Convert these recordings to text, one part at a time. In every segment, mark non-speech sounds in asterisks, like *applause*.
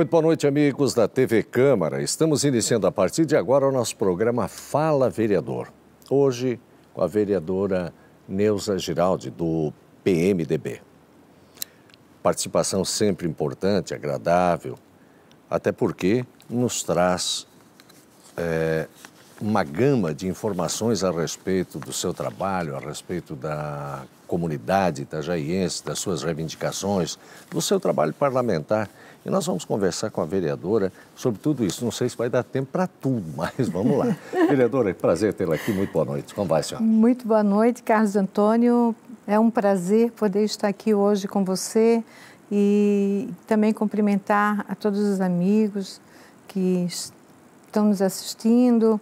Muito boa noite, amigos da TV Câmara. Estamos iniciando a partir de agora o nosso programa Fala Vereador. Hoje, com a vereadora Neuza Giraldi, do PMDB. Participação sempre importante, agradável, até porque nos traz é, uma gama de informações a respeito do seu trabalho, a respeito da comunidade itajaiense, das suas reivindicações, do seu trabalho parlamentar e nós vamos conversar com a vereadora sobre tudo isso. Não sei se vai dar tempo para tudo, *laughs* mas vamos lá. vereadora, prazer tê-la aqui. Muito boa noite. Como vai, senhora? Muito boa noite, Carlos Antônio. É um prazer poder estar aqui hoje com você e também cumprimentar a todos os amigos que estão nos assistindo,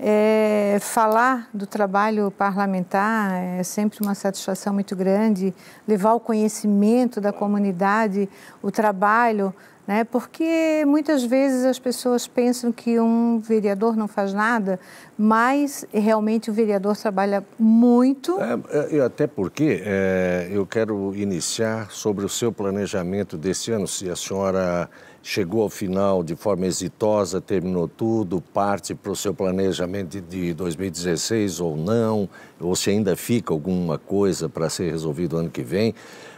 é, falar do trabalho parlamentar é sempre uma satisfação muito grande, levar o conhecimento da comunidade, o trabalho, né? porque muitas vezes as pessoas pensam que um vereador não faz nada, mas realmente o vereador trabalha muito. É, é até porque é, eu quero iniciar sobre o seu planejamento desse ano, se a senhora chegou ao final de forma exitosa, terminou tudo, parte para o seu planejamento de 2016 ou não, ou se ainda fica alguma coisa para ser resolvido ano que vem.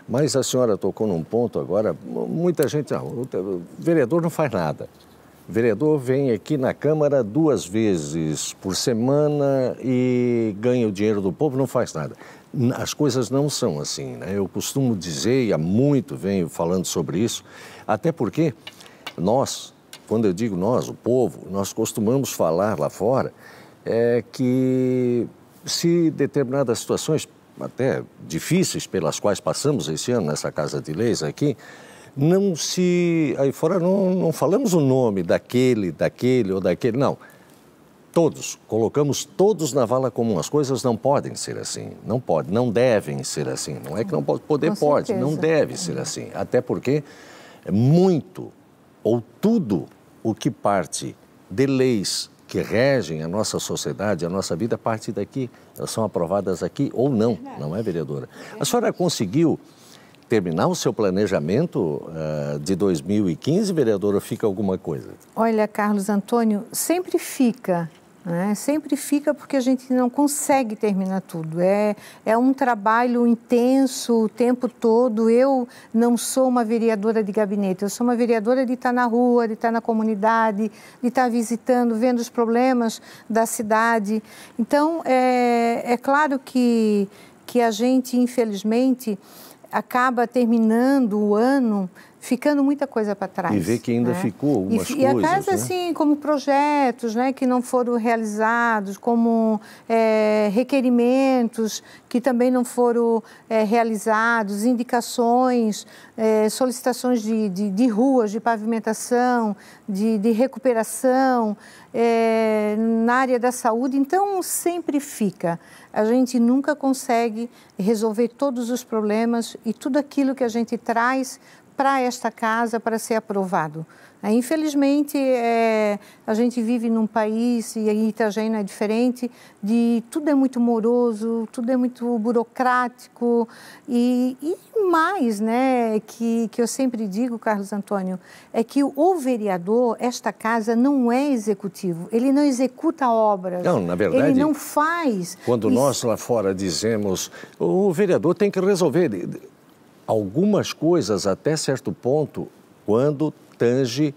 Mas a senhora tocou num ponto agora, muita gente, não, ah, o vereador não faz nada. O vereador vem aqui na Câmara duas vezes por semana e ganha o dinheiro do povo, não faz nada. As coisas não são assim, né? Eu costumo dizer, e há muito venho falando sobre isso, até porque nós, quando eu digo nós, o povo, nós costumamos falar lá fora é que se determinadas situações, até difíceis, pelas quais passamos esse ano nessa Casa de Leis aqui, não se. Aí fora não, não falamos o nome daquele, daquele ou daquele, não. Todos, colocamos todos na vala comum. As coisas não podem ser assim, não pode, não devem ser assim. Não é que não pode, poder pode, não deve ser uhum. assim. Até porque é muito ou tudo o que parte de leis que regem a nossa sociedade, a nossa vida, parte daqui, elas são aprovadas aqui ou não, não é, vereadora? A senhora conseguiu terminar o seu planejamento uh, de 2015, vereadora, fica alguma coisa? Olha, Carlos Antônio, sempre fica. Né? Sempre fica porque a gente não consegue terminar tudo. É, é um trabalho intenso o tempo todo. Eu não sou uma vereadora de gabinete, eu sou uma vereadora de estar na rua, de estar na comunidade, de estar visitando, vendo os problemas da cidade. Então, é, é claro que, que a gente, infelizmente, acaba terminando o ano ficando muita coisa para trás. E ver que ainda né? ficou algumas e, coisas. E atrás, né? assim, como projetos né, que não foram realizados, como é, requerimentos que também não foram é, realizados, indicações, é, solicitações de, de, de, ruas, de pavimentação, de, de recuperação, na área da saúde. Então, sempre fica. A gente nunca consegue resolver todos os problemas e tudo aquilo que a gente traz para esta casa para ser aprovado. É, infelizmente, é, a gente vive num país, e a Itajaí é diferente, de tudo é muito moroso, tudo é muito burocrático. E, e mais, né, que, que eu sempre digo, Carlos Antônio, é que o vereador, esta casa, não é executivo. Ele não executa obras. Não, na verdade. Ele não faz. Quando isso... nós lá fora dizemos, o vereador tem que resolver algumas coisas até certo ponto quando tange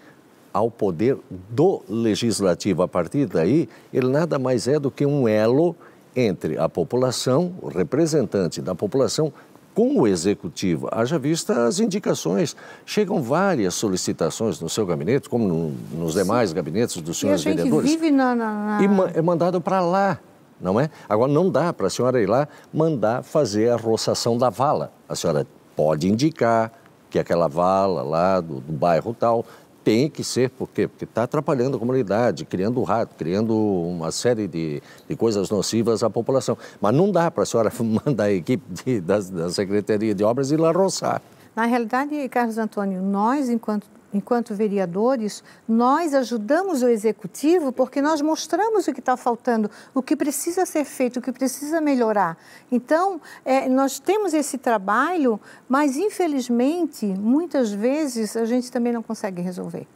ao poder do legislativo. A partir daí, ele nada mais é do que um elo entre a população, o representante da população, com o executivo. Haja vista as indicações. Chegam várias solicitações no seu gabinete, como no, nos demais Sim. gabinetes dos senhores e a gente vereadores. Vive na, na, na... E é mandado para lá, não é? Agora, não dá para a senhora ir lá mandar fazer a roçação da vala. A senhora pode indicar que aquela vala lá do, do bairro tal tem que ser, por quê? Porque está atrapalhando a comunidade, criando rato, criando uma série de, de coisas nocivas à população. Mas não dá para a senhora *laughs* mandar a equipe de, da, da Secretaria de Obras ir lá roçar. Na realidade, Carlos Antônio, nós, enquanto enquanto vereadores, nós ajudamos o executivo porque nós mostramos o que está faltando, o que precisa ser feito, o que precisa melhorar. Então, é, nós temos esse trabalho, mas infelizmente, muitas vezes, a gente também não consegue resolver.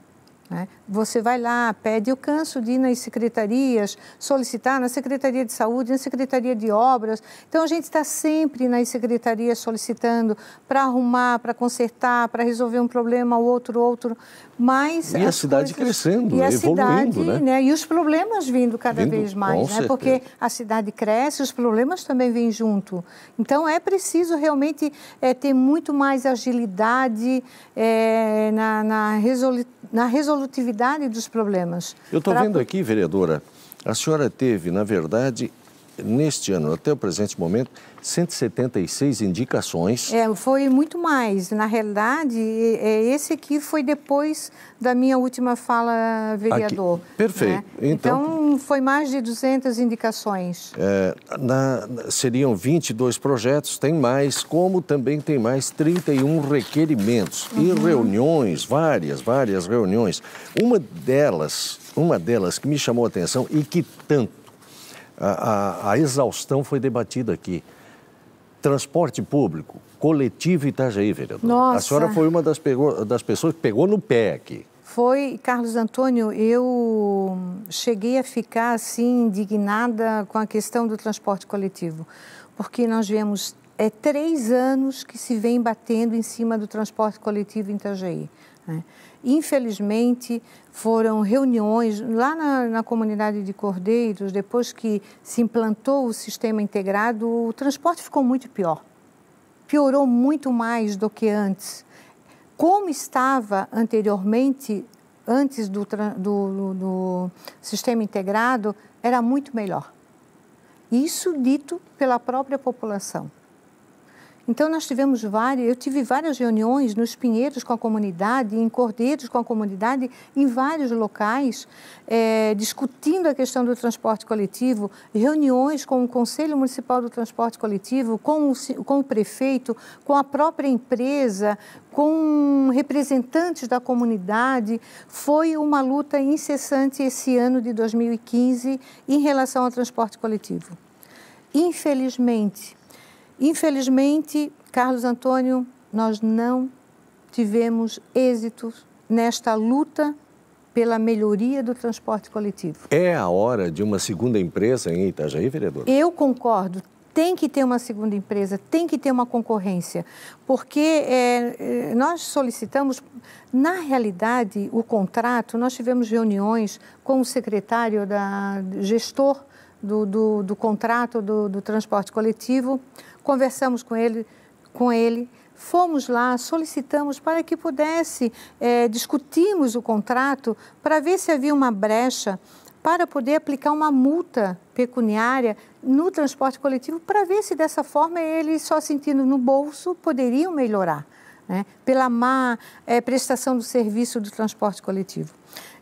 Né? Você vai lá, pede, eu canso de ir nas secretarias, solicitar na Secretaria de Saúde, na Secretaria de Obras. Então, a gente está sempre nas secretarias solicitando para arrumar, para consertar, para resolver um problema, outro, outro. Mas e a cidade coisas... crescendo, e a evoluindo, cidade, né? né? E os problemas vindo cada vindo, vez mais, né? Porque a cidade cresce, os problemas também vêm junto. Então, é preciso realmente é, ter muito mais agilidade é, na, na, resolu... na resolução resolutividade dos problemas. Eu estou pra... vendo aqui, vereadora, a senhora teve, na verdade, neste ano, até o presente momento, 176 indicações. É, foi muito mais. Na realidade, é, é, esse aqui foi depois da minha última fala, vereador. Aqui. Perfeito. Né? Então, então, foi mais de 200 indicações. É, na, seriam 22 projetos, tem mais, como também tem mais 31 requerimentos uhum. e reuniões, várias, várias reuniões. Uma delas, uma delas que me chamou a atenção e que tanto a, a, a exaustão foi debatida aqui. Transporte público, coletivo Itajaí, vereador. Nossa. A senhora foi uma das, pegou, das pessoas que pegou no pé aqui. Foi, Carlos Antônio, eu cheguei a ficar assim indignada com a questão do transporte coletivo, porque nós vemos é três anos que se vem batendo em cima do transporte coletivo em Itajaí. Né? Infelizmente, foram reuniões lá na, na, comunidade de Cordeiros, depois que se implantou o sistema integrado, o transporte ficou muito pior. Piorou muito mais do que antes. Como estava anteriormente, antes do, do, do sistema integrado, era muito melhor. Isso dito pela própria população. Então, nós tivemos várias, eu tive várias reuniões nos Pinheiros com a comunidade, em Cordeiros com a comunidade, em vários locais, é, discutindo a questão do transporte coletivo, reuniões com o Conselho Municipal do Transporte Coletivo, com o, com o prefeito, com a própria empresa, com representantes da comunidade. Foi uma luta incessante esse ano de 2015 em relação ao transporte coletivo. Infelizmente, Infelizmente, Carlos Antônio, nós não tivemos êxito nesta luta pela melhoria do transporte coletivo. É a hora de uma segunda empresa em Itajaí, vereador? Eu concordo. Tem que ter uma segunda empresa, tem que ter uma concorrência, porque é, é nós solicitamos, na realidade, o contrato. Nós tivemos reuniões com o secretário da gestor do, do, do contrato do, do transporte coletivo, conversamos com ele, com ele fomos lá, solicitamos para que pudesse, é, discutimos o contrato para ver se havia uma brecha para poder aplicar uma multa pecuniária no transporte coletivo, para ver se dessa forma eles, só sentindo no bolso, poderiam melhorar né? pela má é, prestação do serviço do transporte coletivo.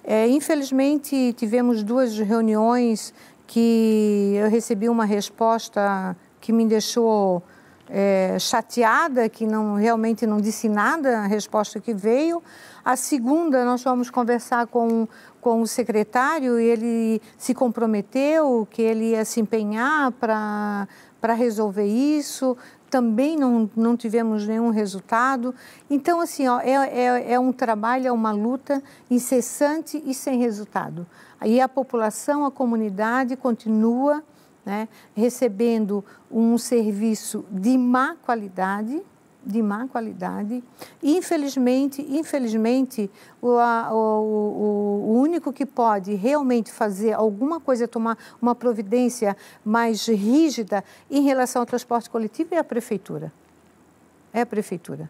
É, infelizmente, tivemos duas reuniões que eu recebi uma resposta que me deixou é, chateada, que não realmente não disse nada a resposta que veio. A segunda, nós fomos conversar com, com o secretário e ele se comprometeu que ele ia se empenhar para para resolver isso. Também não, não tivemos nenhum resultado. Então, assim, ó, é, é, é um trabalho, é uma luta incessante e sem resultado. Aí a população, a comunidade continua né, recebendo um serviço de má qualidade, de má qualidade. Infelizmente, infelizmente, o, o, o, único que pode realmente fazer alguma coisa, é tomar uma providência mais rígida em relação ao transporte coletivo é a prefeitura. É a prefeitura.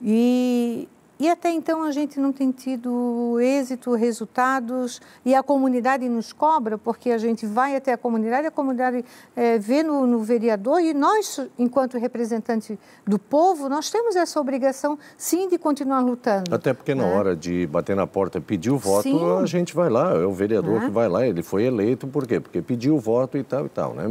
E e até então a gente não tem tido êxito, resultados, e a comunidade nos cobra, porque a gente vai até a comunidade, a comunidade é, vê no, no, vereador, e nós, enquanto representante do povo, nós temos essa obrigação, sim, de continuar lutando. Até porque na é. hora de bater na porta e pedir o voto, sim. a gente vai lá, é o vereador é. que vai lá, ele foi eleito, por quê? Porque pediu o voto e tal e tal, né?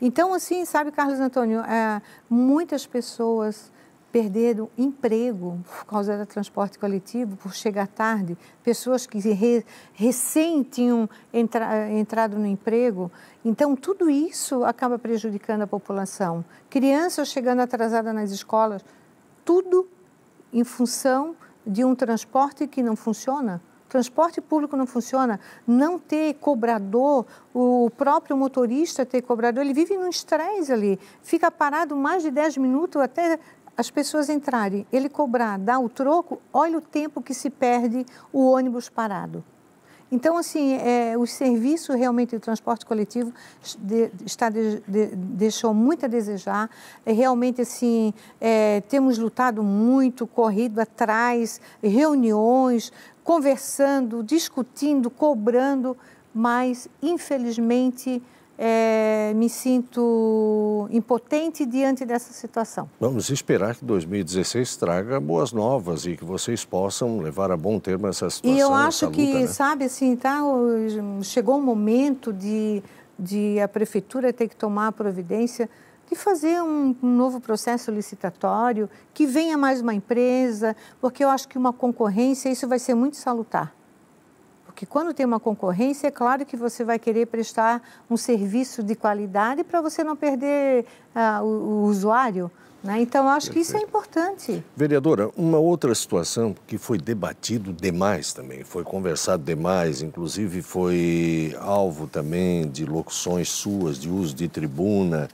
Então, assim, sabe, Carlos Antônio, eh, muitas pessoas perderam emprego por causa do transporte coletivo, por chegar tarde, pessoas que re, recém tinham entra, entrado no emprego. Então, tudo isso acaba prejudicando a população. Crianças chegando atrasadas nas escolas, tudo em função de um transporte que não funciona. Transporte público não funciona. Não ter cobrador, o próprio motorista ter cobrador, ele vive num estresse ali. Fica parado mais de 10 minutos, até as pessoas entrarem, ele cobrar, dar o troco, olha o tempo que se perde o ônibus parado. Então, assim, é, o serviço realmente do transporte coletivo de, está de, de, deixou muito a desejar. É, realmente, assim, é, temos lutado muito, corrido atrás, reuniões, conversando, discutindo, cobrando, mas, infelizmente, é, me sinto impotente diante dessa situação. Vamos esperar que 2016 traga boas novas e que vocês possam levar a bom termo essa situação. E eu acho luta, que, né? sabe, assim, tá, chegou o momento de, de a prefeitura ter que tomar a providência de fazer um, um, novo processo licitatório, que venha mais uma empresa, porque eu acho que uma concorrência, isso vai ser muito salutar. Porque quando tem uma concorrência, é claro que você vai querer prestar um serviço de qualidade para você não perder uh, o, o, usuário. Né? Então, acho Perfeito. que isso é importante. Vereadora, uma outra situação que foi debatido demais também, foi conversado demais, inclusive foi alvo também de locuções suas, de uso de tribuna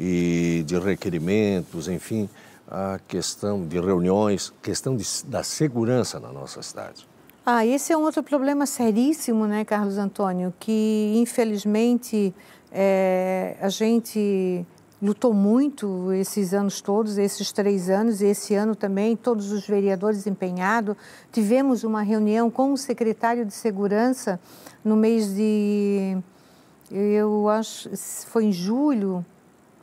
e de requerimentos, enfim, a questão de reuniões, questão de, da segurança na nossa cidade. Ah, esse é um outro problema seríssimo, né, Carlos Antônio, que infelizmente é, a gente lutou muito esses anos todos, esses três anos, e esse ano também, todos os vereadores empenhados. Tivemos uma reunião com o secretário de Segurança no mês de. Eu acho. Foi em julho,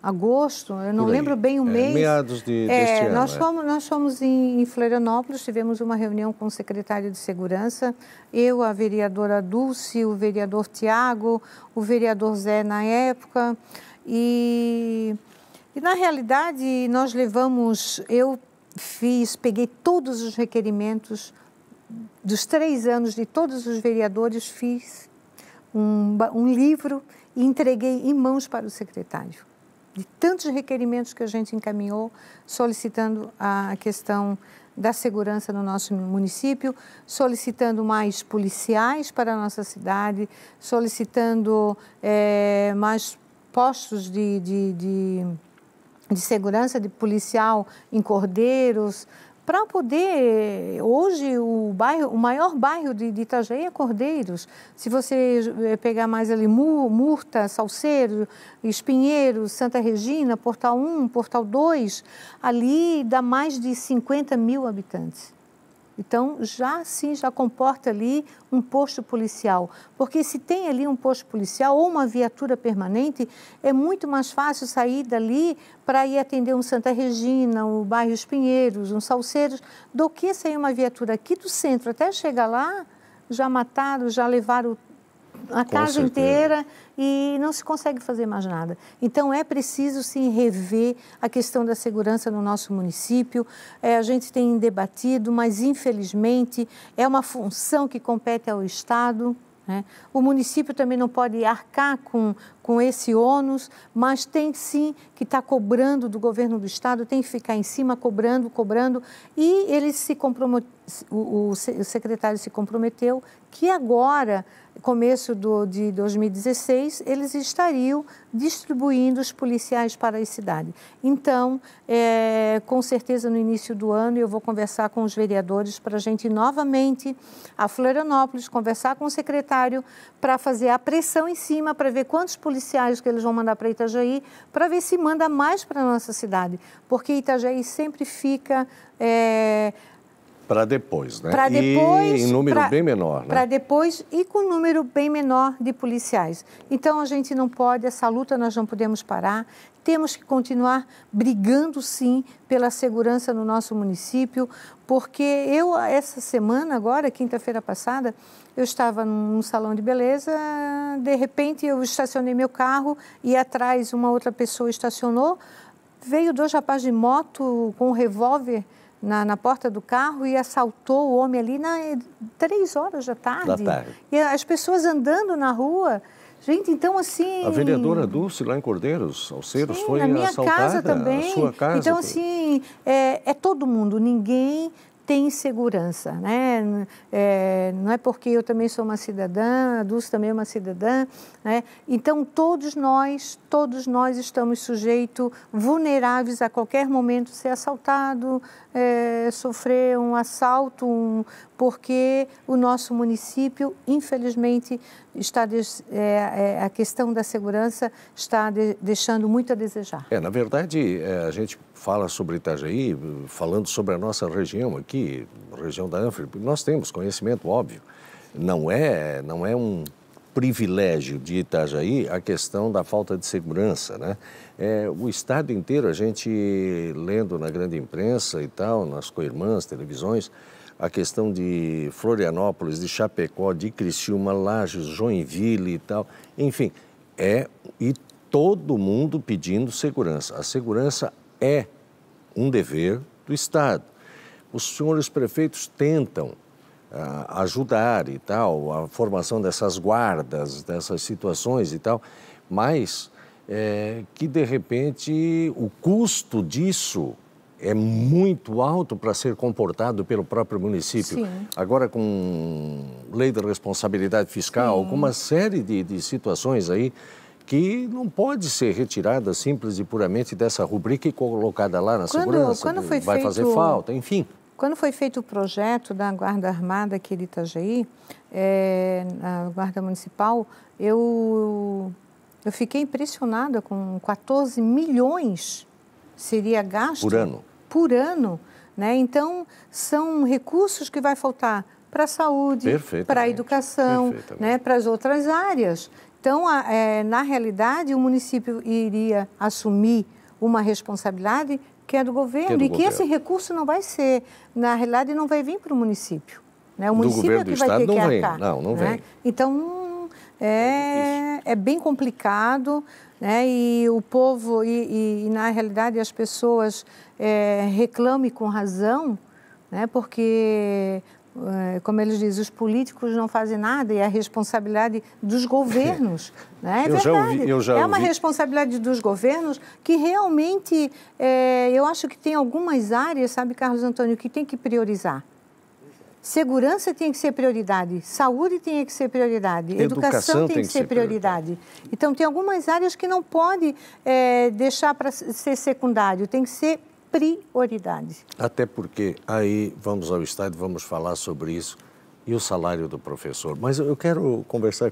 agosto, eu não lembro bem o é, mês. Meados de, é, deste ano. Nós é. fomos, é. nós fomos em, em, Florianópolis, tivemos uma reunião com o secretário de Segurança, eu, a vereadora Dulce, o vereador Tiago, o vereador Zé na época. E, e na realidade, nós levamos, eu fiz, peguei todos os requerimentos dos três anos de todos os vereadores, fiz um, um livro e entreguei em mãos para o secretário de tantos requerimentos que a gente encaminhou solicitando a questão da segurança no nosso município, solicitando mais policiais para a nossa cidade, solicitando é, mais postos de, de, de de segurança de policial em Cordeiros, para poder. Hoje, o, bairro, o maior bairro de, de Itajaí é Cordeiros. Se você eh, pegar mais ali Murta, Salseiro, Espinheiro, Santa Regina, Portal 1, Portal 2, ali dá mais de 50 mil habitantes. Então, já sim, já comporta ali um posto policial. Porque se tem ali um posto policial ou uma viatura permanente, é muito mais fácil sair dali para ir atender um Santa Regina, um bairro Os Pinheiros, um Salseiros, do que sair uma viatura aqui do centro até chegar lá, já mataram, já levaram a Com casa certeza. inteira e não se consegue fazer mais nada. Então é preciso sim rever a questão da segurança no nosso município. É, a gente tem debatido, mas infelizmente é uma função que compete ao Estado. Né? O município também não pode arcar com, com esse ônus, mas tem sim que estar tá cobrando do governo do Estado, tem que ficar em cima cobrando, cobrando, e eles se comprometeu o, o, secretário se comprometeu que agora, começo do, de 2016, eles estariam distribuindo os policiais para a cidade. Então, é, com certeza no início do ano eu vou conversar com os vereadores para a gente ir novamente a Florianópolis, conversar com o secretário para fazer a pressão em cima, para ver quantos policiais que eles vão mandar para Itajaí, para ver se manda mais para a nossa cidade, porque Itajaí sempre fica... É, para depois, né? Para depois. E em número pra, bem menor, né? Para depois e com número bem menor de policiais. Então a gente não pode, essa luta nós não podemos parar. Temos que continuar brigando, sim, pela segurança no nosso município, porque eu, essa semana agora, quinta-feira passada, eu estava num salão de beleza, de repente eu estacionei meu carro e atrás uma outra pessoa estacionou, veio dois rapazes de moto com um revólver na, na, porta do carro e assaltou o homem ali na três horas da tarde. Da tarde. E as pessoas andando na rua. Gente, então assim. A vereadora Dulce lá em Cordeiros, Alceiros, Sim, foi na minha assaltada. Casa também. A sua casa. Então, assim, é, é todo mundo, ninguém tem segurança, né? É, não é porque eu também sou uma cidadã, a Dulce também é uma cidadã, né? Então todos nós, todos nós estamos sujeitos, vulneráveis a qualquer momento ser assaltado, é, sofrer um assalto, um, porque o nosso município, infelizmente, está de, é, é, a questão da segurança está de, deixando muito a desejar. É, na verdade, é, a gente fala sobre Itajaí, falando sobre a nossa região aqui, região da Anfri, nós temos conhecimento, óbvio, não é, não é um privilégio de Itajaí a questão da falta de segurança, né? É, o estado inteiro, a gente lendo na grande imprensa e tal, nas coirmãs, televisões, a questão de Florianópolis, de Chapecó, de Criciúma, Lages, Joinville e tal, enfim, é e todo mundo pedindo segurança. A segurança é um dever do Estado. Os senhores prefeitos tentam ajudar e tal, a formação dessas guardas, dessas situações e tal, mas é, que de repente o custo disso é muito alto para ser comportado pelo próprio município. Sim. Agora com lei da responsabilidade fiscal, Sim. série de, de situações aí que não pode ser retirada simples e puramente dessa rubrica e colocada lá na quando, segurança. Quando foi vai feito... fazer falta, enfim. Quando foi feito o projeto da Guarda Armada aqui de Itajaí, é, a Guarda Municipal, eu, eu fiquei impressionada com 14 milhões seria gasto por ano. Por ano né? Então, são recursos que vai faltar para a saúde, para a educação, né? para as outras áreas. Então, a, é, na realidade, o município iria assumir uma responsabilidade que é do governo, que é do e governo. que esse recurso não vai ser, na realidade, não vai vir para o município. Né? O município é que vai Estado ter que vem. arcar. Não, não né? vem. Então, é, é, é bem complicado, né? e o povo, e, e, e na realidade as pessoas é, reclamem com razão, né? porque é, como eles dizem, os políticos não fazem nada e é a responsabilidade dos governos. *laughs* né? É eu verdade. Ouvi, é uma responsabilidade dos governos que realmente é, eu acho que tem algumas áreas, sabe, Carlos Antônio, que tem que priorizar. Segurança tem que ser prioridade, saúde tem que ser prioridade, educação, educação tem, que, que ser, ser prioridade. prioridade. Então, tem algumas áreas que não pode é, deixar para ser secundário, tem que ser prioridade. Até porque aí vamos ao estádio, vamos falar sobre isso e o salário do professor. Mas eu quero conversar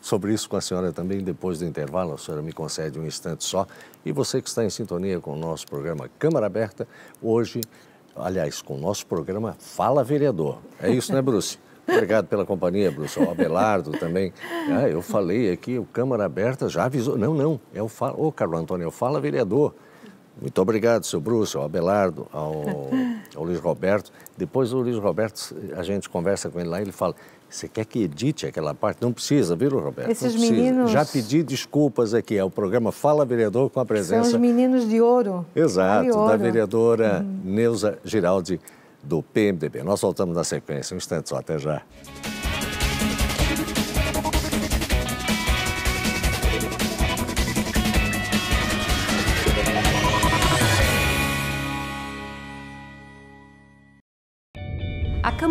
sobre isso com a senhora também depois do intervalo. A senhora me concede um instante só. E você que está em sintonia com o nosso programa Câmara Aberta, hoje, aliás, com o nosso programa Fala Vereador. É isso, né, Bruce? Obrigado pela companhia, Bruce. O Abelardo também. Ah, eu falei aqui, o Câmara Aberta já avisou. Não, não, é o, Fala... Ô, Carlos Antônio, é o Fala Vereador. Muito obrigado, seu Bruce, ao Abelardo, ao, *laughs* ao Luiz Roberto. Depois o Luiz Roberto, a gente conversa com ele lá, ele fala, você quer que edite aquela parte? Não precisa, viu, Roberto? Esses meninos... Já pedi desculpas aqui. É o programa Fala Vereador com a presença... São os meninos de ouro. Exato, de ouro. da vereadora uhum. Neuza Giraldi, do PMDB. Nós voltamos na sequência. Um instante só, até já.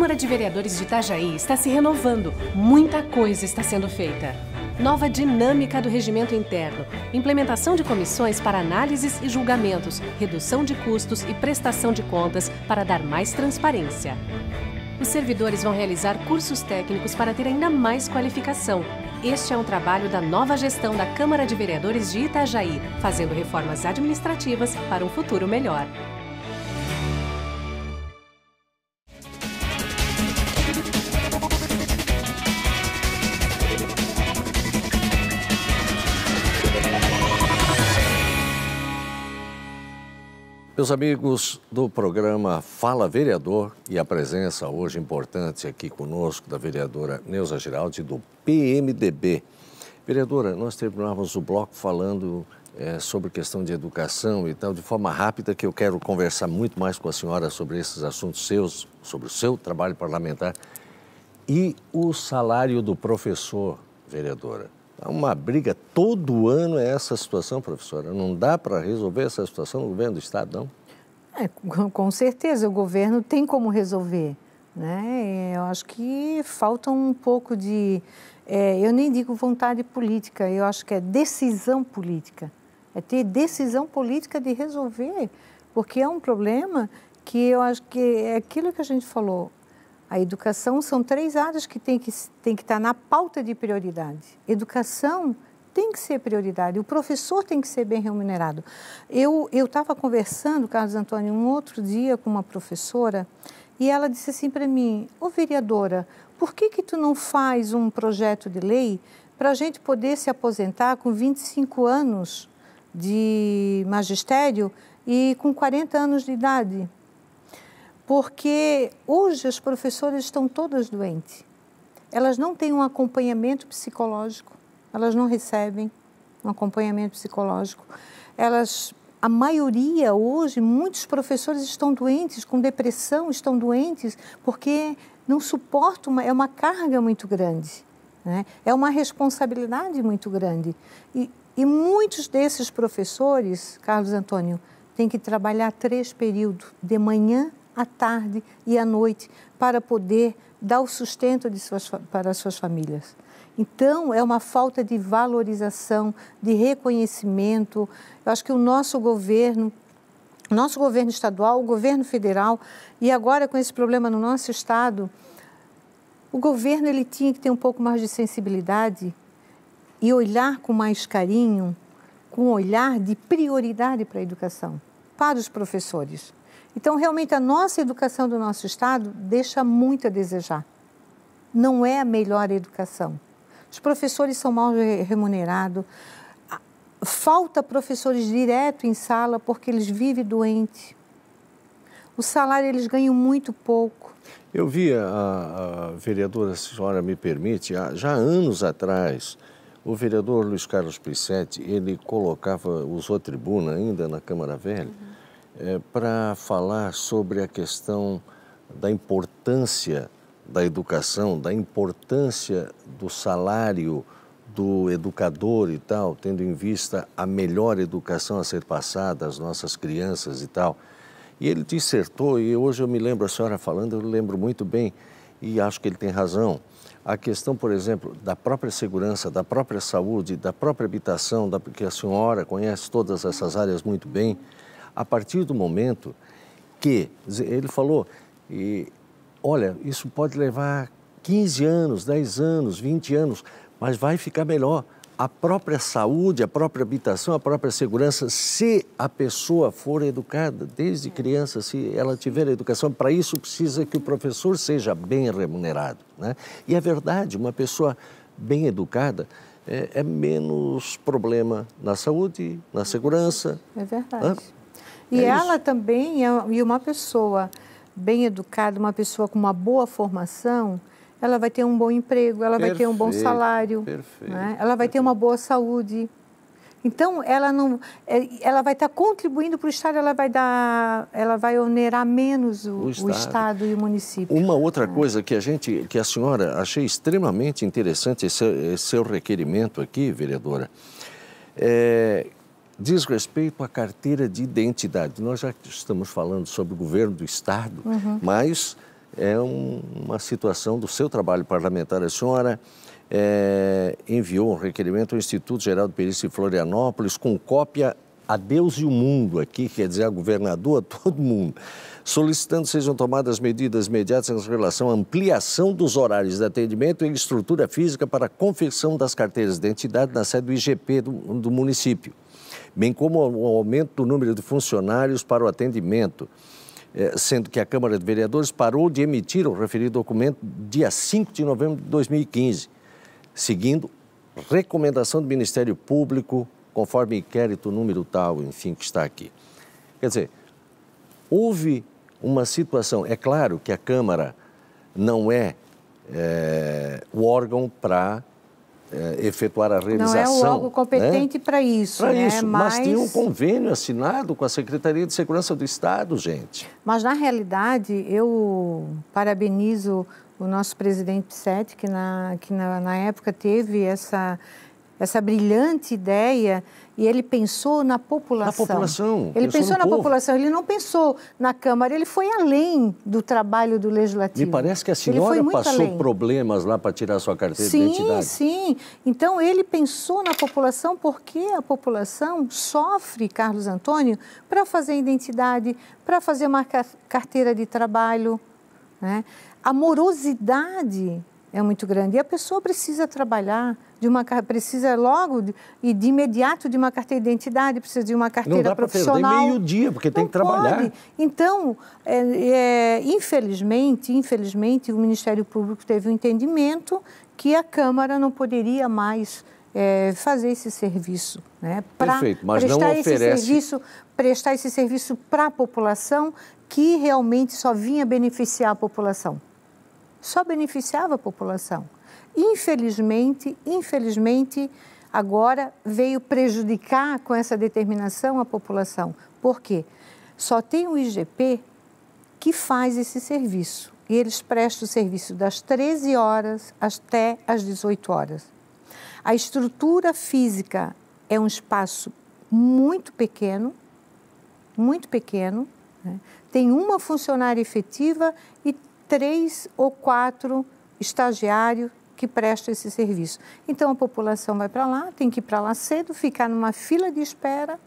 Câmara de Vereadores de Itajaí está se renovando, muita coisa está sendo feita. Nova dinâmica do regimento interno, implementação de comissões para análises e julgamentos, redução de custos e prestação de contas para dar mais transparência. Os servidores vão realizar cursos técnicos para ter ainda mais qualificação. Este é um trabalho da nova gestão da Câmara de Vereadores de Itajaí, fazendo reformas administrativas para um futuro melhor. Meus amigos do programa Fala Vereador e a presença hoje importante aqui conosco da vereadora Neuza Giraldi do PMDB. Vereadora, nós terminávamos o bloco falando é, sobre questão de educação e tal, de forma rápida, que eu quero conversar muito mais com a senhora sobre esses assuntos seus, sobre o seu trabalho parlamentar. E o salário do professor, vereadora. Há tá uma briga todo ano é essa situação, professora. Não dá para resolver essa situação no governo do Estado, não? É, com certeza, o governo tem como resolver. Né? Eu acho que falta um pouco de. É, eu nem digo vontade política, eu acho que é decisão política. É ter decisão política de resolver, porque é um problema que eu acho que é aquilo que a gente falou a educação são três áreas que tem que, tem que estar tá na pauta de prioridade. Educação tem que ser prioridade, o professor tem que ser bem remunerado. Eu estava conversando, Carlos Antônio, um outro dia com uma professora e ela disse assim para mim, ô vereadora, por que que tu não faz um projeto de lei para a gente poder se aposentar com 25 anos de magistério e com 40 anos de idade? porque hoje as professoras estão todas doentes. Elas não têm um acompanhamento psicológico, elas não recebem um acompanhamento psicológico. Elas, a maioria hoje, muitos professores estão doentes, com depressão, estão doentes, porque não suportam, uma, é uma carga muito grande, né? é uma responsabilidade muito grande. E, e muitos desses professores, Carlos Antônio, têm que trabalhar três períodos, de manhã, à tarde e à noite para poder dar o sustento suas, para as suas famílias. Então, é uma falta de valorização, de reconhecimento. Eu acho que o nosso governo, nosso governo estadual, o governo federal, e agora com esse problema no nosso estado, o governo ele tinha que ter um pouco mais de sensibilidade e olhar com mais carinho, com um olhar de prioridade para a educação, para os professores. Então, realmente, a nossa educação do nosso Estado deixa muito a desejar. Não é a melhor educação. Os professores são mal remunerados, falta professores direto em sala porque eles vivem doente. O salário eles ganham muito pouco. Eu vi, a, a vereadora, se a senhora me permite, já há anos atrás, o vereador Luiz Carlos Pissetti, ele colocava, usou a tribuna ainda na Câmara Velha, uhum é, para falar sobre a questão da importância da educação, da importância do salário do educador e tal, tendo em vista a melhor educação a ser passada às nossas crianças e tal. E ele dissertou, e hoje eu me lembro a senhora falando, eu lembro muito bem, e acho que ele tem razão. A questão, por exemplo, da própria segurança, da própria saúde, da própria habitação, da, a senhora conhece todas essas áreas muito bem, a partir do momento que ele falou, e, olha, isso pode levar 15 anos, 10 anos, 20 anos, mas vai ficar melhor. A própria saúde, a própria habitação, a própria segurança, se a pessoa for educada desde criança, se ela tiver educação, para isso precisa que o professor seja bem remunerado. Né? E é verdade, uma pessoa bem educada, é, é, menos problema na saúde, na segurança. É verdade. E é ela também, é, e uma pessoa bem educada, uma pessoa com uma boa formação, ela vai ter um bom emprego, ela perfeito, vai ter um bom salário, perfeito, né? ela vai perfeito. ter uma boa saúde. Então ela não, é, ela vai estar contribuindo para o estado, ela vai dar, ela vai onerar menos o, o, estado. o estado. e o município. Uma outra é. coisa que a gente, que a senhora achei extremamente interessante esse, esse seu requerimento aqui, vereadora, é diz respeito à carteira de identidade. Nós já estamos falando sobre o governo do Estado, uhum. mas é um, uma situação do seu trabalho parlamentar. A senhora é, enviou um requerimento ao Instituto Geral de Perícia de Florianópolis com cópia a Deus e o mundo aqui, quer dizer, a governador, a todo mundo, solicitando sejam tomadas medidas imediatas em relação à ampliação dos horários de atendimento e estrutura física para a confecção das carteiras de identidade na sede do IGP do, do município bem como o aumento do número de funcionários para o atendimento, eh, sendo que a Câmara de Vereadores parou de emitir o referido documento dia 5 de novembro de 2015, seguindo recomendação do Ministério Público, conforme inquérito número tal, enfim, que está aqui. Quer dizer, houve uma situação. É claro que a Câmara não é, é o órgão para eh, efetuar a realização. Não é o órgão né? competente né? para isso, Para né? isso. Mas... mas tem um convênio assinado com a Secretaria de Segurança do Estado, gente. Mas, na realidade, eu parabenizo o nosso presidente Pissetti, que, na, que na, na época teve essa, essa brilhante ideia e ele pensou na população. Na população. Ele pensou, pensou na povo. população, ele não pensou na Câmara, ele foi além do trabalho do Legislativo. Me parece que a senhora passou além. problemas lá para tirar sua carteira sim, de identidade. Sim, sim. Então ele pensou na população porque a população sofre, Carlos Antônio, para fazer identidade, para fazer uma carteira de trabalho. Né? A morosidade é muito grande. E a pessoa precisa trabalhar de uma precisa logo e de imediato de uma carteira de identidade, precisa de uma carteira não dá profissional. Não meio dia porque não tem que trabalhar. Então, é, é, infelizmente, infelizmente o Ministério Público teve um entendimento que a Câmara não poderia mais é, fazer esse serviço, né? Perfeito, mas prestar não oferece... esse serviço, prestar esse serviço para a população que realmente só vinha beneficiar a população só beneficiava a população. Infelizmente, infelizmente, agora veio prejudicar com essa determinação a população. Por quê? Só tem o IGP que faz esse serviço. E eles prestam o serviço das 13 horas até as 18 horas. A estrutura física é um espaço muito pequeno, muito pequeno. Né? Tem uma funcionária efetiva e três ou quatro estagiários que prestam esse serviço. Então a população vai para lá, tem que ir para lá cedo, ficar numa fila de espera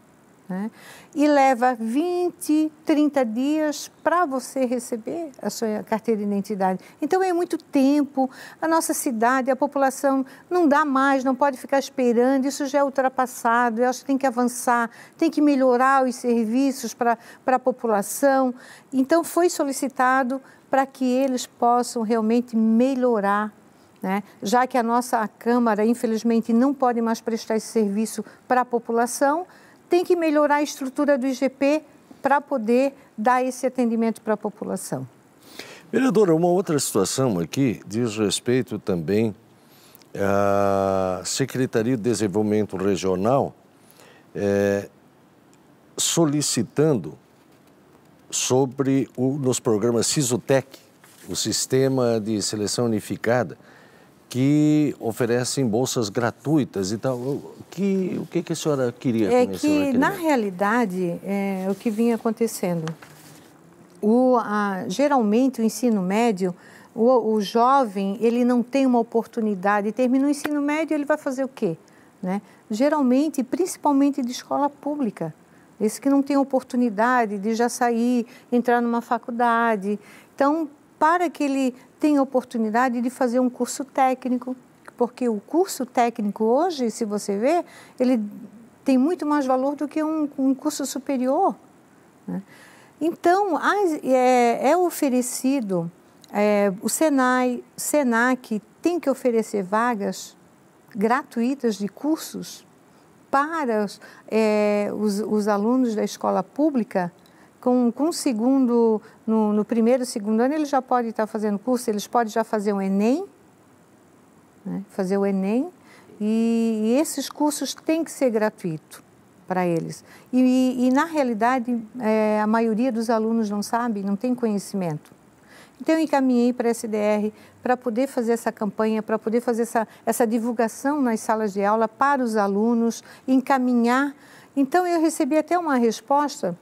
né? e leva 20, 30 dias para você receber a sua carteira de identidade. Então é muito tempo, a nossa cidade, a população não dá mais, não pode ficar esperando, isso já é ultrapassado, eu acho que tem que avançar, tem que melhorar os serviços para a população. Então foi solicitado para que eles possam realmente melhorar né? já que a nossa Câmara, infelizmente, não pode mais prestar esse serviço para a população, tem que melhorar a estrutura do IGP para poder dar esse atendimento para a população. Vereadora, uma outra situação aqui diz respeito também à Secretaria de Desenvolvimento Regional é, solicitando sobre o nos programas SISUTEC, o Sistema de Seleção Unificada, que oferecem bolsas gratuitas e tal. Que, o que, que a senhora queria é isso? É que, na realidade, é, o que vinha acontecendo, o, a, geralmente o ensino médio, o, o, jovem, ele não tem uma oportunidade, termina o ensino médio, ele vai fazer o quê? Né? Geralmente, principalmente de escola pública, esse que não tem oportunidade de já sair, entrar numa faculdade. Então, para que ele tenha oportunidade de fazer um curso técnico, porque o curso técnico hoje, se você vê, ele tem muito mais valor do que um, um curso superior. Né? Então, é, é oferecido, é, o Senai, Senac tem que oferecer vagas gratuitas de cursos para os, é, os, os alunos da escola pública, com, com segundo, no, no primeiro, segundo ano, ele já pode estar fazendo curso, eles podem já fazer o Enem, né? fazer o Enem, e, e, esses cursos têm que ser gratuito para eles. E, e, e na realidade, é, a maioria dos alunos não sabe, não tem conhecimento. Então, eu encaminhei para a SDR para poder fazer essa campanha, para poder fazer essa, essa divulgação nas salas de aula para os alunos, encaminhar. Então, eu recebi até uma resposta,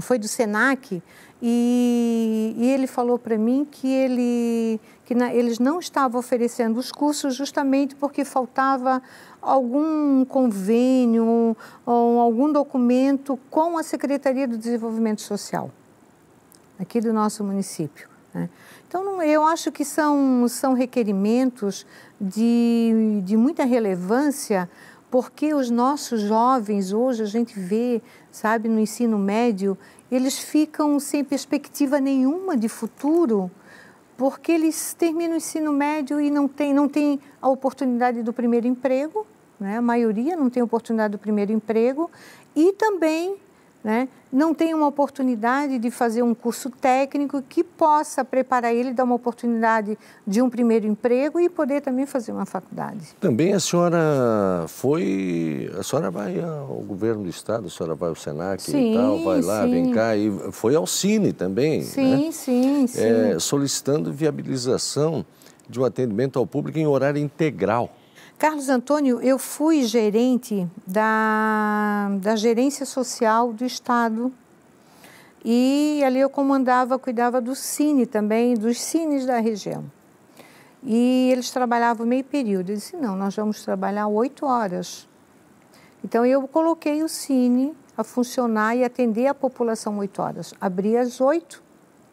foi do SENAC, e, e ele falou para mim que, ele, que na, eles não estavam oferecendo os cursos justamente porque faltava algum convênio ou, ou algum documento com a Secretaria do Desenvolvimento Social aqui do nosso município. Né? Então, eu acho que são, são requerimentos de, de muita relevância, porque os nossos jovens, hoje, a gente vê, sabe, no ensino médio, eles ficam sem perspectiva nenhuma de futuro, porque eles terminam o ensino médio e não tem, não tem a oportunidade do primeiro emprego, né? a maioria não tem oportunidade do primeiro emprego, e também né? não tem uma oportunidade de fazer um curso técnico que possa preparar ele, dar uma oportunidade de um primeiro emprego e poder também fazer uma faculdade. Também a senhora foi, a senhora vai ao governo do estado, a senhora vai ao Senac sim, e tal, vai lá, sim. vem cá e foi ao Cine também, Sim, né? sim, sim. É, solicitando viabilização de um atendimento ao público em horário integral. Carlos Antônio, eu fui gerente da, da gerência social do Estado e ali eu comandava, cuidava do Cine também, dos cines da região. E eles trabalhavam meio período. Eu disse, não, nós vamos trabalhar oito horas. Então eu coloquei o Cine a funcionar e atender a população oito horas. Abria às oito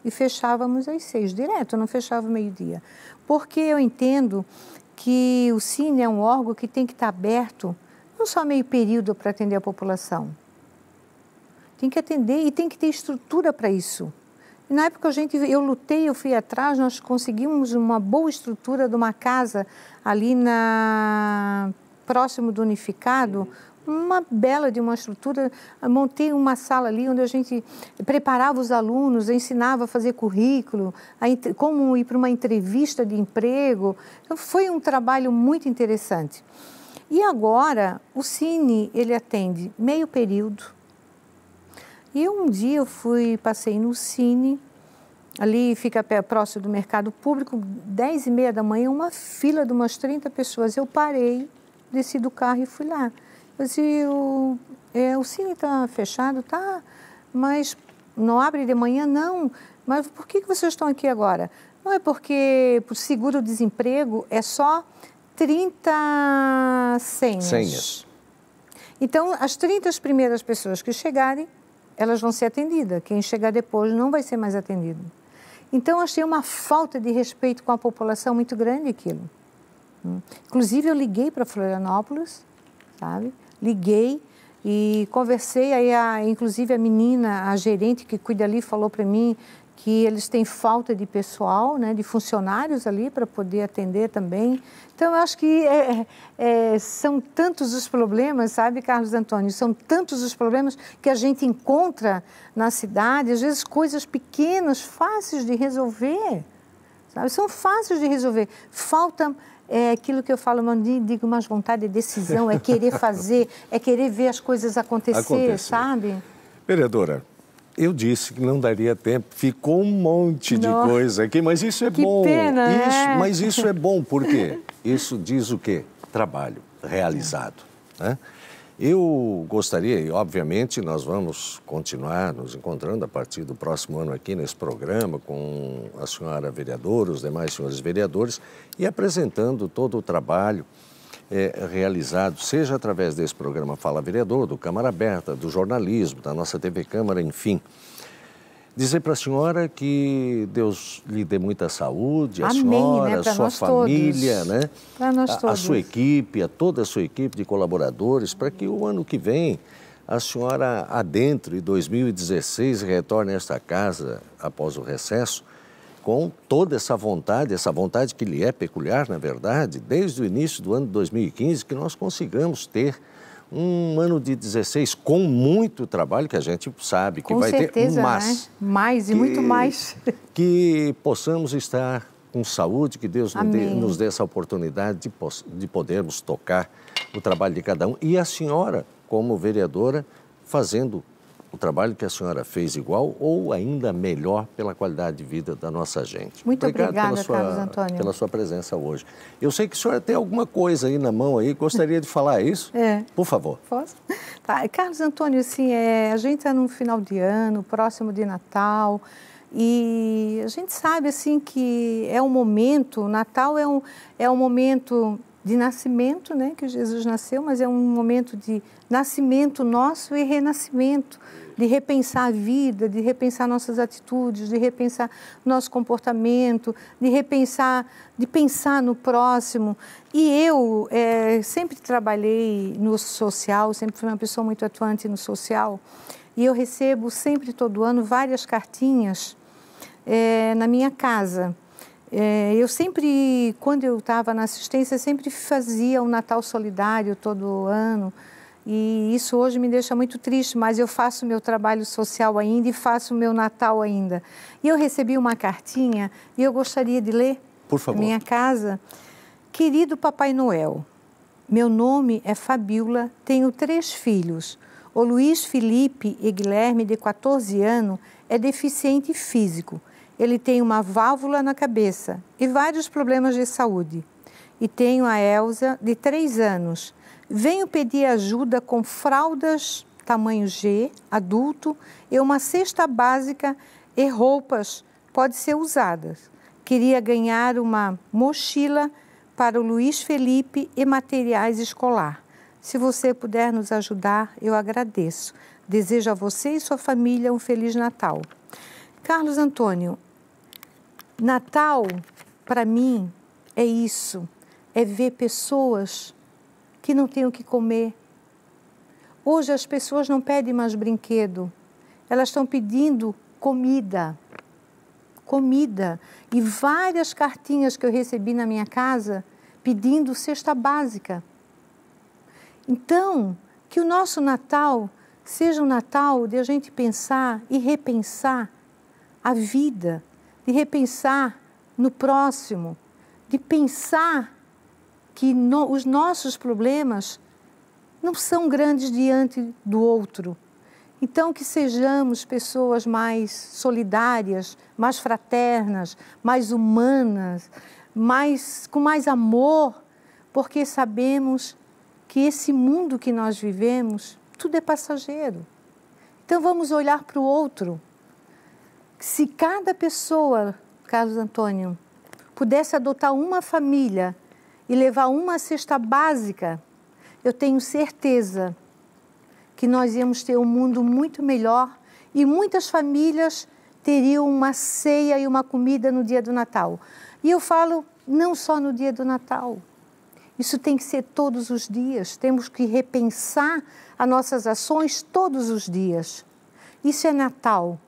e fechávamos às seis, direto, não fechava meio-dia. Porque eu entendo que o Cine é um órgão que tem que estar aberto não só meio período para atender a população. Tem que atender e tem que ter estrutura para isso. E na época a gente, eu lutei, eu fui atrás, nós conseguimos uma boa estrutura de uma casa ali na próximo do Unificado, uma bela de uma estrutura. Montei uma sala ali onde a gente preparava os alunos, ensinava a fazer currículo, a, como ir para uma entrevista de emprego. Então, foi um trabalho muito interessante. E agora, o Cine, ele atende meio período. E um dia eu fui, passei no Cine, ali fica próximo do mercado público, 10 e meia da manhã, uma fila de umas 30 pessoas. Eu parei, desci do carro e fui lá. Mas o, é, o cine está fechado, tá, mas não abre de manhã, não. Mas por que, que vocês estão aqui agora? Não é porque o seguro-desemprego é só 30 senhas. senhas. Então, as 30 primeiras pessoas que chegarem, elas vão ser atendidas. Quem chegar depois não vai ser mais atendido. Então, achei uma falta de respeito com a população muito grande aquilo. Hum. Inclusive, eu liguei para Florianópolis, sabe? liguei e conversei. Aí, a, inclusive, a menina, a gerente que cuida ali, falou para mim que eles têm falta de pessoal, né, de funcionários ali para poder atender também. Então, eu acho que é, é, é, são tantos os problemas, sabe, Carlos Antônio? São tantos os problemas que a gente encontra na cidade, às vezes coisas pequenas, fáceis de resolver. Sabe? São fáceis de resolver. Falta é aquilo que eu falo, não digo mais vontade, é decisão, é querer *laughs* fazer, é querer ver as coisas acontecer, sabe? Vereadora, eu disse que não daria tempo, ficou um monte de coisa aqui, mas isso é que bom. Pena, né? isso, Mas isso é *laughs* bom, porque isso diz o quê? Trabalho realizado. Né? Eu gostaria, e obviamente nós vamos continuar nos encontrando a partir do próximo ano aqui nesse programa com a senhora vereadora, os demais senhores vereadores e apresentando todo o trabalho é, realizado, seja através desse programa Fala Vereador, do Câmara Aberta, do jornalismo, da nossa TV Câmara, enfim. Dizer para a senhora que Deus lhe dê muita saúde, a Amém, né, senhora, né? a sua família, todos. né? Para nós a, A sua equipe, a toda a sua equipe de colaboradores, para que o ano que vem a senhora adentre 2016 e retorne a esta casa após o recesso com toda essa vontade, essa vontade que lhe é peculiar, na verdade, desde o início do ano de 2015, que nós consigamos ter um ano de 16 com muito trabalho, que a gente sabe que com vai certeza, ter, né? mais Né? Mais e que, muito mais. *laughs* Que possamos estar com saúde, que Deus nos dê, nos dê, essa oportunidade de, de podermos tocar o trabalho de cada um. E a senhora, como vereadora, fazendo o trabalho que a senhora fez igual ou ainda melhor pela qualidade de vida da nossa gente. Muito Obrigado obrigada, pela sua, Carlos Antônio. Pela sua presença hoje. Eu sei que a senhora tem alguma coisa aí na mão aí, gostaria de falar é isso? É. Por favor. Posso? *laughs* Tá. Carlos Antônio, assim, é, a gente está no final de ano, próximo de Natal, e a gente sabe, assim, que é um momento, Natal é um, é um momento de nascimento, né, que Jesus nasceu, mas é um momento de nascimento nosso e renascimento de repensar a vida, de repensar nossas atitudes, de repensar nosso comportamento, de repensar, de pensar no próximo. E eu é, sempre trabalhei no social, sempre fui uma pessoa muito atuante no social, e eu recebo sempre, todo ano, várias cartinhas é, na minha casa. É, eu sempre, quando eu estava na assistência, sempre fazia o um Natal solidário todo ano. E isso hoje me deixa muito triste, mas eu faço meu trabalho social ainda e faço meu Natal ainda. E eu recebi uma cartinha e eu gostaria de ler. Por favor. Minha casa. Querido Papai Noel, meu nome é Fabiola, tenho três filhos. O Luiz Felipe e Guilherme, de 14 anos, é deficiente físico. Ele tem uma válvula na cabeça e vários problemas de saúde e tenho a Elsa de 3 anos. Venho pedir ajuda com fraldas tamanho G, adulto, e uma cesta básica e roupas pode ser usadas. Queria ganhar uma mochila para o Luiz Felipe e materiais escolar. Se você puder nos ajudar, eu agradeço. Desejo a você e sua família um feliz Natal. Carlos Antônio, Natal para mim é isso é ver pessoas que não têm o que comer. Hoje as pessoas não pedem mais brinquedo, elas estão pedindo comida. Comida. E várias cartinhas que eu recebi na minha casa pedindo cesta básica. Então, que o nosso Natal seja um Natal de a gente pensar e repensar a vida, de repensar no próximo, de pensar que no, os nossos problemas não são grandes diante do outro. Então, que sejamos pessoas mais solidárias, mais fraternas, mais humanas, mais, com mais amor, porque sabemos que esse mundo que nós vivemos, tudo é passageiro. Então, vamos olhar para o outro. Se cada pessoa, Carlos Antônio, pudesse adotar uma família e levar uma cesta básica, eu tenho certeza que nós íamos ter um mundo muito melhor e muitas famílias teriam uma ceia e uma comida no dia do Natal. E eu falo não só no dia do Natal. Isso tem que ser todos os dias. Temos que repensar as nossas ações todos os dias. Isso é Natal.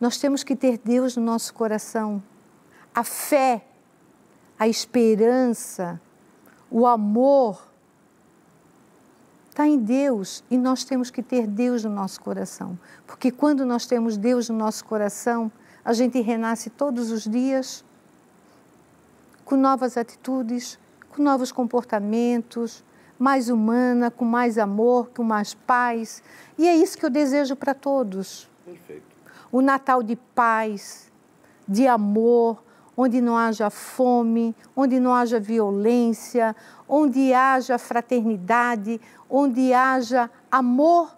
Nós temos que ter Deus no nosso coração. A fé a esperança, o amor está em Deus e nós temos que ter Deus no nosso coração. Porque quando nós temos Deus no nosso coração, a gente renasce todos os dias com novas atitudes, com novos comportamentos, mais humana, com mais amor, com mais paz. E é isso que eu desejo para todos. Perfeito. O Natal de paz, de amor, onde não haja fome, onde não haja violência, onde haja fraternidade, onde haja amor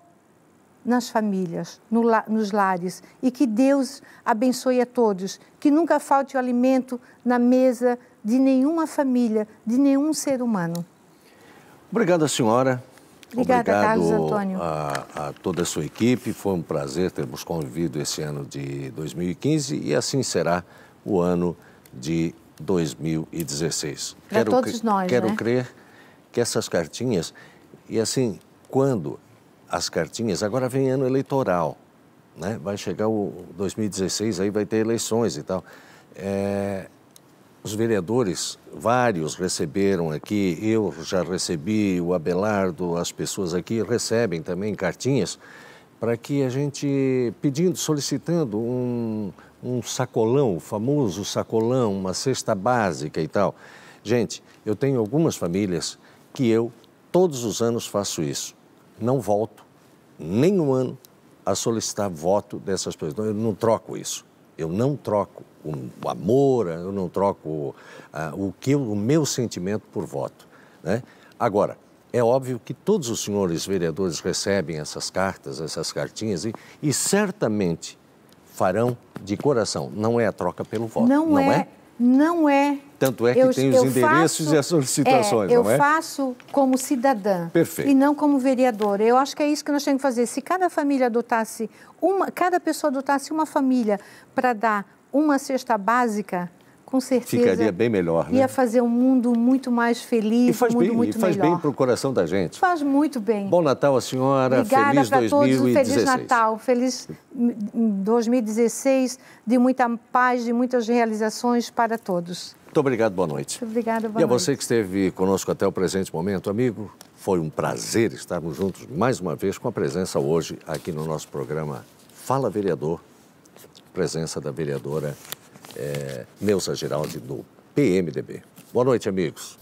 nas famílias, no, nos lares. E que Deus abençoe a todos. Que nunca falte o alimento na mesa de nenhuma família, de nenhum ser humano. Obrigado, senhora. Obrigada, Obrigado Carlos Antônio. A, a, toda a sua equipe. Foi um prazer termos convivido esse ano de 2015 e assim será o ano de de 2016. Para quero, todos nós, Quero né? crer que essas cartinhas, e assim, quando as cartinhas, agora vem ano eleitoral, né? vai chegar o 2016, aí vai ter eleições e tal. É, os vereadores, vários receberam aqui, eu já recebi, o Abelardo, as pessoas aqui recebem também cartinhas para que a gente, pedindo, solicitando um, um sacolão, o famoso sacolão, uma cesta básica e tal. Gente, eu tenho algumas famílias que eu todos os anos faço isso. Não volto nenhum ano a solicitar voto dessas pessoas. Então, eu não troco isso. Eu não troco o amor, eu não troco o ah, o que o meu sentimento por voto. Né? Agora, é óbvio que todos os senhores vereadores recebem essas cartas, essas cartinhas, e, e certamente farão de coração. Não é a troca pelo voto, não, não é, é? Não é. Tanto é que eu, tem os endereços faço, e as solicitações, é, não é? Eu faço como cidadã Perfeito. e não como vereadora. Eu acho que é isso que nós temos que fazer. Se cada família adotasse uma, cada pessoa adotasse uma família para dar uma cesta básica, com certeza. Ficaria bem melhor, né? Ia fazer um mundo muito mais feliz, e faz um mundo bem, muito e faz melhor. bem para o coração da gente. Faz muito bem. Bom Natal a senhora, Obrigada feliz 2016. Todos, feliz Natal, feliz 2016, hum, hum, de muita paz, de muitas realizações para todos. Muito obrigado, boa noite. Muito obrigada, boa noite. E a você que esteve conosco até o presente momento, amigo, foi um prazer estarmos juntos mais uma vez com a presença hoje aqui no nosso programa Fala Vereador, presença da vereadora é, Neuza Giraldi, do PMDB. Boa noite, amigos.